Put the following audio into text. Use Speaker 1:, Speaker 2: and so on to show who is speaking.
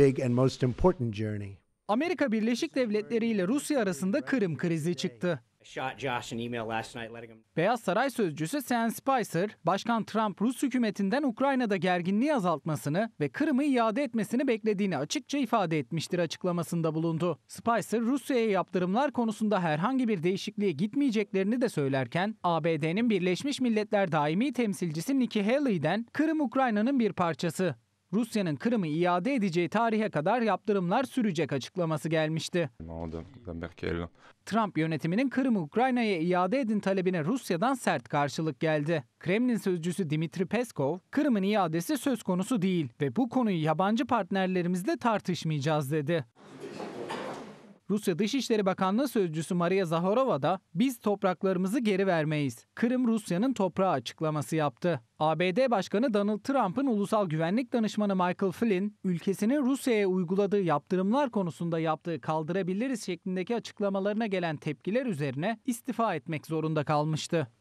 Speaker 1: big and most important journey.
Speaker 2: Amerika Birleşik Devletleri ile Rusya arasında Kırım krizi çıktı. Beyaz Saray sözcüsü Sean Spicer, Başkan Trump Rus hükümetinden Ukrayna'da gerginliği azaltmasını ve Kırım'ı iade etmesini beklediğini açıkça ifade etmiştir açıklamasında bulundu. Spicer, Rusya'ya yaptırımlar konusunda herhangi bir değişikliğe gitmeyeceklerini de söylerken, ABD'nin Birleşmiş Milletler Daimi Temsilcisi Nikki Haley'den Kırım Ukrayna'nın bir parçası, Rusya'nın Kırım'ı iade edeceği tarihe kadar yaptırımlar sürecek açıklaması gelmişti. Trump yönetiminin Kırım'ı Ukrayna'ya iade edin talebine Rusya'dan sert karşılık geldi. Kremlin sözcüsü Dimitri Peskov, Kırım'ın iadesi söz konusu değil ve bu konuyu yabancı partnerlerimizle tartışmayacağız dedi. Rusya Dışişleri Bakanlığı Sözcüsü Maria Zaharova da biz topraklarımızı geri vermeyiz. Kırım Rusya'nın toprağı açıklaması yaptı. ABD Başkanı Donald Trump'ın ulusal güvenlik danışmanı Michael Flynn, ülkesinin Rusya'ya uyguladığı yaptırımlar konusunda yaptığı kaldırabiliriz şeklindeki açıklamalarına gelen tepkiler üzerine istifa etmek zorunda kalmıştı.